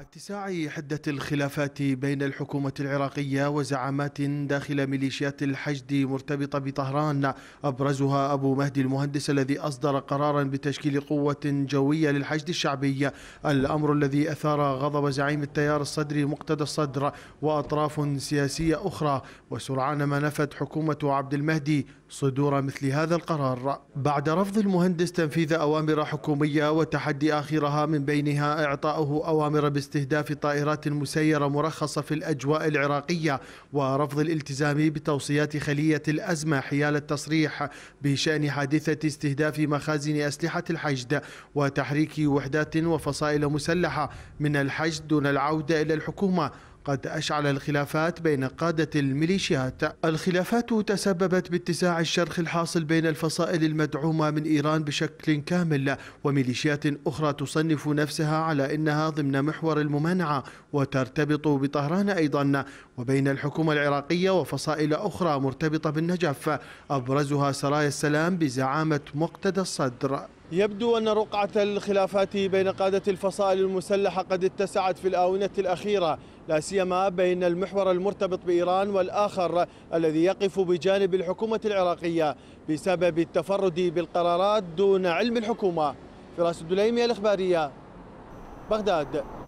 اتساع حدة الخلافات بين الحكومة العراقية وزعامات داخل ميليشيات الحشد مرتبطة بطهران أبرزها أبو مهدي المهندس الذي أصدر قرارا بتشكيل قوة جوية للحشد الشعبي الأمر الذي أثار غضب زعيم التيار الصدري مقتدى الصدر وأطراف سياسية أخرى وسرعان ما نفت حكومة عبد المهدي صدور مثل هذا القرار بعد رفض المهندس تنفيذ أوامر حكومية وتحدي آخرها من بينها إعطاؤه أوامر استهداف طائرات مسيرة مرخصة في الأجواء العراقية ورفض الالتزام بتوصيات خلية الأزمة حيال التصريح بشأن حادثة استهداف مخازن أسلحة الحشد وتحريك وحدات وفصائل مسلحة من الحشد دون العودة إلى الحكومة قد أشعل الخلافات بين قادة الميليشيات الخلافات تسببت باتساع الشرخ الحاصل بين الفصائل المدعومة من إيران بشكل كامل وميليشيات أخرى تصنف نفسها على إنها ضمن محور الممانعة وترتبط بطهران أيضا وبين الحكومة العراقية وفصائل أخرى مرتبطة بالنجف أبرزها سرايا السلام بزعامة مقتدى الصدر يبدو أن رقعة الخلافات بين قادة الفصائل المسلحة قد اتسعت في الآونة الأخيرة لا سيما بين المحور المرتبط بإيران والآخر الذي يقف بجانب الحكومة العراقية بسبب التفرد بالقرارات دون علم الحكومة فراس الدليمي الإخبارية بغداد